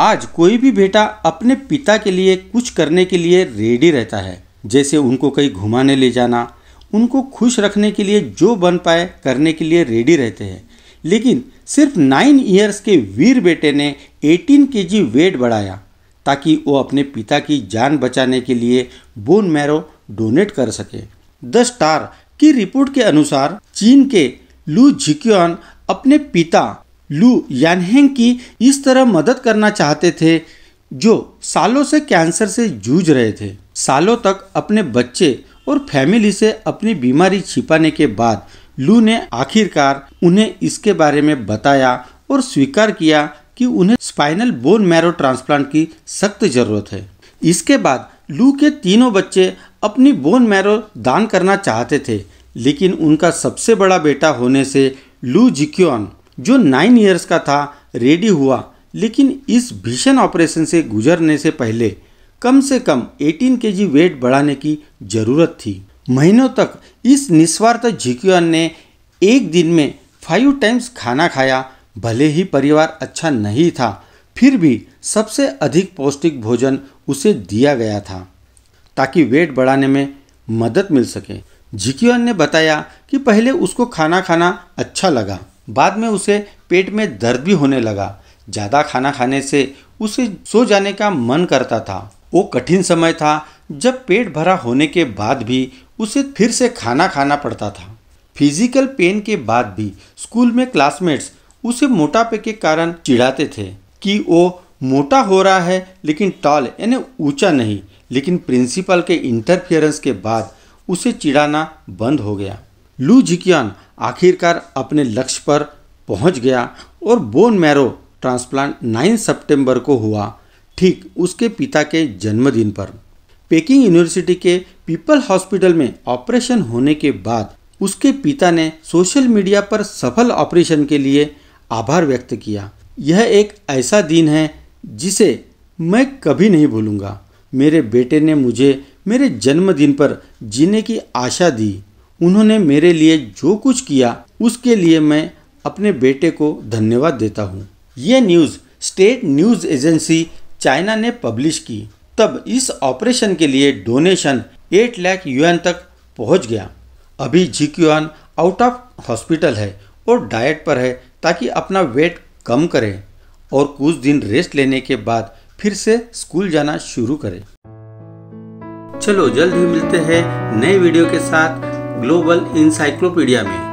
आज कोई भी बेटा अपने पिता के लिए कुछ करने के लिए रेडी रहता है जैसे उनको कहीं घुमाने ले जाना उनको खुश रखने के लिए जो बन पाए करने के लिए रेडी रहते हैं लेकिन सिर्फ नाइन ईयर्स के वीर बेटे ने एटीन के जी वेट बढ़ाया ताकि वो अपने पिता की जान बचाने के लिए बोन मैरो डोनेट कर सके द स्टार की रिपोर्ट के अनुसार चीन के लू झिक्योन अपने पिता लू यानहेंग की इस तरह मदद करना चाहते थे जो सालों से कैंसर से जूझ रहे थे सालों तक अपने बच्चे और फैमिली से अपनी बीमारी छिपाने के बाद लू ने आखिरकार उन्हें इसके बारे में बताया और स्वीकार किया कि उन्हें स्पाइनल बोन मैरो ट्रांसप्लांट की सख्त ज़रूरत है इसके बाद लू के तीनों बच्चे अपनी बोन मैरो दान करना चाहते थे लेकिन उनका सबसे बड़ा बेटा होने से लू जिक्योन जो नाइन ईयर्स का था रेडी हुआ लेकिन इस भीषण ऑपरेशन से गुजरने से पहले कम से कम 18 जी वेट बढ़ाने की जरूरत थी महीनों तक इस निस्वार्थ झिक्युअन ने एक दिन में फाइव टाइम्स खाना खाया भले ही परिवार अच्छा नहीं था फिर भी सबसे अधिक पौष्टिक भोजन उसे दिया गया था ताकि वेट बढ़ाने में मदद मिल सके झिक्युअन ने बताया कि पहले उसको खाना खाना अच्छा लगा बाद में उसे पेट में दर्द भी होने लगा ज़्यादा खाना खाने से उसे सो जाने का मन करता था वो कठिन समय था जब पेट भरा होने के बाद भी उसे फिर से खाना खाना पड़ता था फिजिकल पेन के बाद भी स्कूल में क्लासमेट्स उसे मोटापे के कारण चिढ़ाते थे कि वो मोटा हो रहा है लेकिन टॉल यानी ऊंचा नहीं लेकिन प्रिंसिपल के इंटरफियरेंस के बाद उसे चिढ़ाना बंद हो गया लू झिकियान आखिरकार अपने लक्ष्य पर पहुंच गया और बोन मैरो ट्रांसप्लांट 9 सितंबर को हुआ ठीक उसके पिता के जन्मदिन पर पेकिंग यूनिवर्सिटी के पीपल हॉस्पिटल में ऑपरेशन होने के बाद उसके पिता ने सोशल मीडिया पर सफल ऑपरेशन के लिए आभार व्यक्त किया यह एक ऐसा दिन है जिसे मैं कभी नहीं भूलूंगा मेरे बेटे ने मुझे मेरे जन्मदिन पर जीने की आशा दी उन्होंने मेरे लिए जो कुछ किया उसके लिए मैं अपने बेटे को धन्यवाद देता हूँ ये news state news agency China ने पब्लिश की तब इस ऑपरेशन के लिए डोनेशन 8 लाख यूएन तक पहुंच गया अभी जी क्यूआन आउट ऑफ हॉस्पिटल है और डाइट पर है ताकि अपना वेट कम करे और कुछ दिन रेस्ट लेने के बाद फिर से स्कूल जाना शुरू करे चलो जल्द ही मिलते हैं नए वीडियो के साथ ग्लोबल इंसाइक्लोपीडिया में